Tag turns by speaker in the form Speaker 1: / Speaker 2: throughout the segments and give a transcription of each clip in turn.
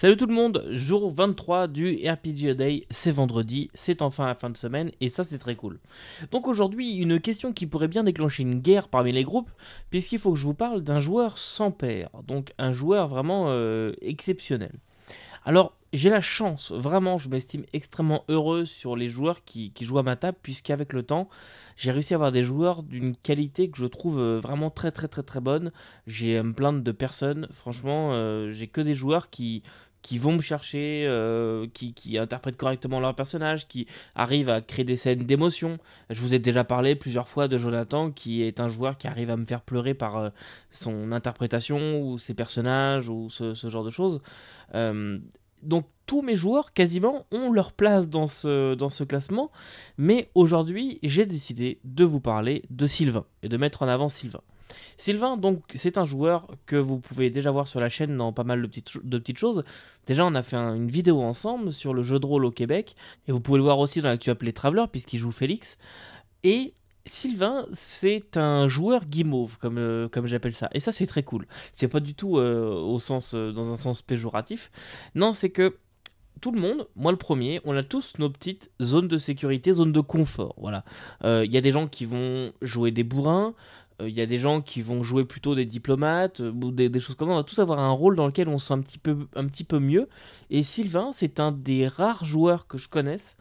Speaker 1: Salut tout le monde, jour 23 du RPG Day, c'est vendredi, c'est enfin la fin de semaine et ça c'est très cool. Donc aujourd'hui, une question qui pourrait bien déclencher une guerre parmi les groupes, puisqu'il faut que je vous parle d'un joueur sans pair, donc un joueur vraiment euh, exceptionnel. Alors j'ai la chance, vraiment, je m'estime extrêmement heureux sur les joueurs qui, jouent à ma table, puisqu'avec le temps, j'ai réussi à avoir des joueurs d'une qualité que je trouve euh, vraiment très très très très bonne. J'ai un euh, de personnes, franchement, j'ai que des joueurs qui, qui vont me chercher, euh, qui, qui, interprètent correctement leurs personnages, qui arrivent à créer des scènes d'émotion. Je vous ai déjà parlé plusieurs fois de Jonathan, qui est un joueur qui arrive à me faire pleurer par euh, son interprétation ou ses personnages ou ce, genre de choses. Euh, donc tous mes joueurs quasiment ont leur place dans ce, dans ce classement, mais aujourd'hui j'ai décidé de vous parler de Sylvain et de mettre en avant Sylvain. Sylvain, donc, c'est un joueur que vous pouvez déjà voir sur la chaîne dans pas mal de petites, choses. Déjà, on a fait une vidéo ensemble sur le jeu de rôle au Québec, et vous pouvez le voir aussi dans l'actu appelé Traveler, puisqu'il joue Félix. Et Sylvain, c'est un joueur guimauve, comme, euh, comme j'appelle ça. Et ça, c'est très cool. C'est pas du tout euh, au sens, euh, dans un sens péjoratif. Non, c'est que tout le monde, moi le premier, on a tous nos petites zones de sécurité, zones de confort. Voilà. Il y a des gens qui vont jouer des bourrins, euh, il y a des gens qui vont jouer plutôt des diplomates euh, ou des, choses comme ça. On va tous avoir un rôle dans lequel on se sent un petit peu, un petit peu mieux. Et Sylvain, c'est un des rares joueurs que je connaisse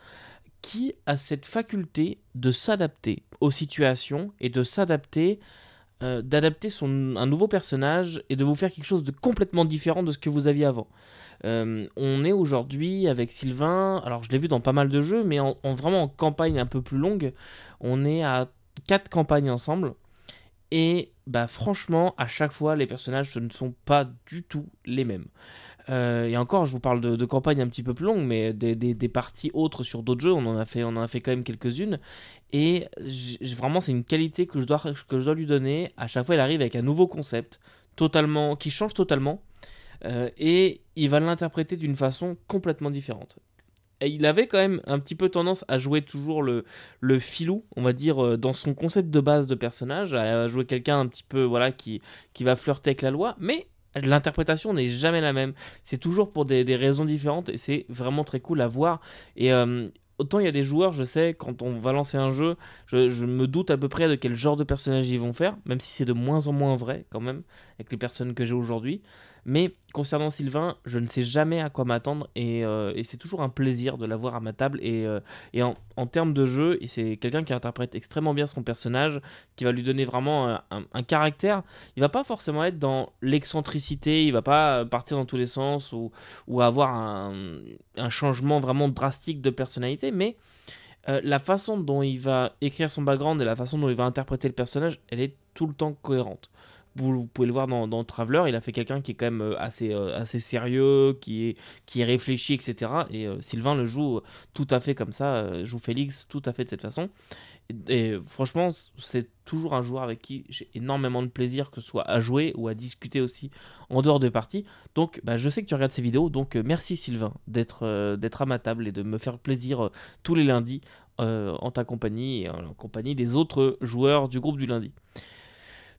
Speaker 1: qui a cette faculté de s'adapter aux situations et de s'adapter, euh, d'adapter son, un nouveau personnage et de vous faire quelque chose de complètement différent de ce que vous aviez avant. on est aujourd'hui avec Sylvain, alors je l'ai vu dans pas mal de jeux, mais en, vraiment en campagne un peu plus longue, on est à quatre campagnes ensemble. Et bah franchement, à chaque fois, les personnages ce ne sont pas du tout les mêmes. Euh, et encore, je vous parle de, campagne un petit peu plus longue, mais des, parties autres sur d'autres jeux, on en a fait, on en a fait quand même quelques-unes. Et vraiment, c'est une qualité que je, dois, que je dois lui donner. À chaque fois, il arrive avec un nouveau concept, totalement, qui change totalement, euh, et il va l'interpréter d'une façon complètement différente il avait quand même un petit peu tendance à jouer toujours le, filou, on va dire, euh, dans son concept de base de personnage, à jouer quelqu'un un petit peu voilà qui, qui va flirter avec la loi, mais l'interprétation n'est jamais la même. C'est toujours pour des, raisons différentes et c'est vraiment très cool à voir. Et euh, autant il y a des joueurs, je sais, quand on va lancer un jeu, je, me doute à peu près de quel genre de personnage ils vont faire, même si c'est de moins en moins vrai quand même, avec les personnes que j'ai aujourd'hui. Mais concernant Sylvain, je ne sais jamais à quoi m'attendre et, euh, c'est toujours un plaisir de l'avoir à ma table. Et, euh, en, termes de jeu, c'est quelqu'un qui interprète extrêmement bien son personnage, qui va lui donner vraiment un, caractère. Il va pas forcément être dans l'excentricité, il va pas partir dans tous les sens ou, avoir un changement vraiment drastique de personnalité mais euh, la façon dont il va écrire son background et la façon dont il va interpréter le personnage, elle est tout le temps cohérente vous, pouvez le voir dans, Traveler, il a fait quelqu'un qui est quand même euh, assez, euh, assez sérieux, qui est, qui réfléchi, etc. Et euh, Sylvain le joue tout à fait comme ça, joue Félix tout à fait de cette façon. Et, franchement, c'est toujours un joueur avec qui j'ai énormément de plaisir, que ce soit à jouer ou à discuter aussi en dehors de parties. Donc, bah, je sais que tu regardes ces vidéos, donc merci Sylvain d'être à ma table et de me faire plaisir tous les lundis en ta compagnie et en compagnie des autres joueurs du groupe du lundi.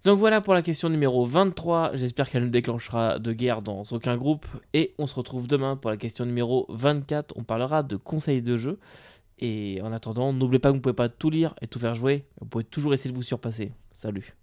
Speaker 1: Donc voilà pour la question numéro 23. J'espère qu'elle ne déclenchera de guerre dans aucun groupe. Et on se retrouve demain pour la question numéro 24. On parlera de conseils de jeu. Et en attendant, n'oubliez pas que vous ne pouvez pas tout lire et tout faire jouer. Vous pouvez toujours essayer de vous surpasser. Salut